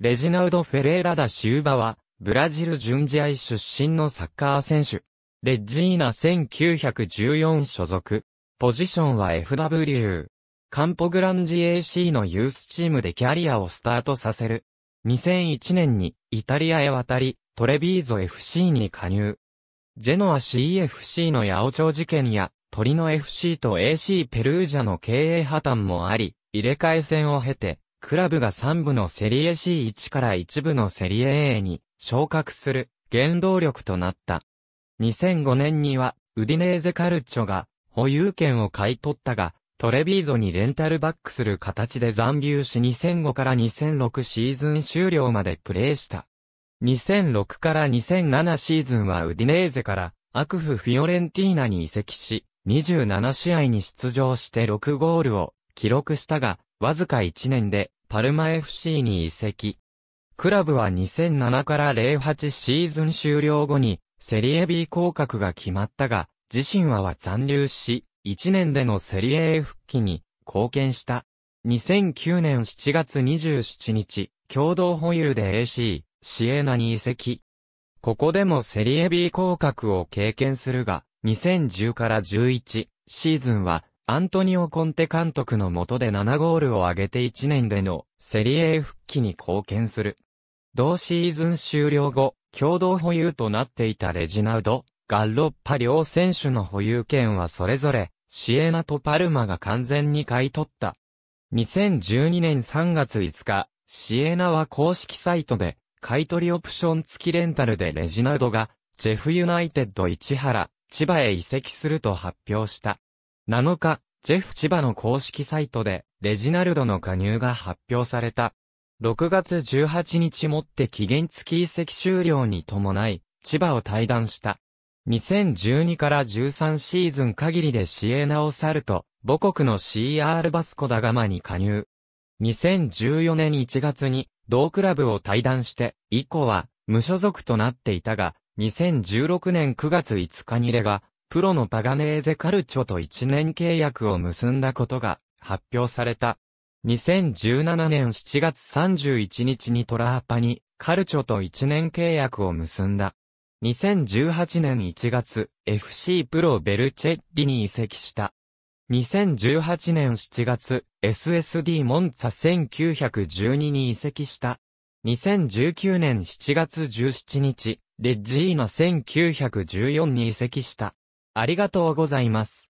レジナウド・フェレーラダ・シューバは、ブラジル準試愛出身のサッカー選手。レッジーナ1914所属。ポジションは FW。カンポグランジ AC のユースチームでキャリアをスタートさせる。2001年にイタリアへ渡り、トレビーゾ FC に加入。ジェノア CFC の八百長事件や、鳥の FC と AC ペルージャの経営破綻もあり、入れ替え戦を経て、クラブが3部のセリエ C1 から1部のセリエ A に昇格する原動力となった。2005年には、ウディネーゼカルチョが保有権を買い取ったが、トレビーゾにレンタルバックする形で残留し2005から2006シーズン終了までプレーした。2006から2007シーズンはウディネーゼからアクフ・フィオレンティーナに移籍し、27試合に出場して6ゴールを記録したが、わずか1年でパルマ FC に移籍。クラブは2007から08シーズン終了後にセリエ B 降格が決まったが、自身はは残留し、1年でのセリエ A 復帰に貢献した。2009年7月27日、共同保有で AC、シエナに移籍。ここでもセリエ B 降格を経験するが、2010から11シーズンはアントニオ・コンテ監督の下で7ゴールを挙げて1年でのセリエ復帰に貢献する。同シーズン終了後、共同保有となっていたレジナウド、ガッロッパ両選手の保有権はそれぞれ、シエナとパルマが完全に買い取った。2012年3月5日、シエナは公式サイトで、買取オプション付きレンタルでレジナウドが、ジェフユナイテッド市原、千葉へ移籍すると発表した。7日、ジェフ千葉の公式サイトで、レジナルドの加入が発表された。6月18日もって期限付き移籍終了に伴い、千葉を退団した。2012から13シーズン限りでシエナを去ると、母国の CR バスコダガマに加入。2014年1月に、同クラブを退団して、以降は、無所属となっていたが、2016年9月5日にレが、プロのパガネーゼカルチョと1年契約を結んだことが発表された。2017年7月31日にトラーパにカルチョと1年契約を結んだ。2018年1月、FC プロベルチェッリに移籍した。2018年7月、SSD モンツァ1912に移籍した。2019年7月17日、レッジーナ1914に移籍した。ありがとうございます。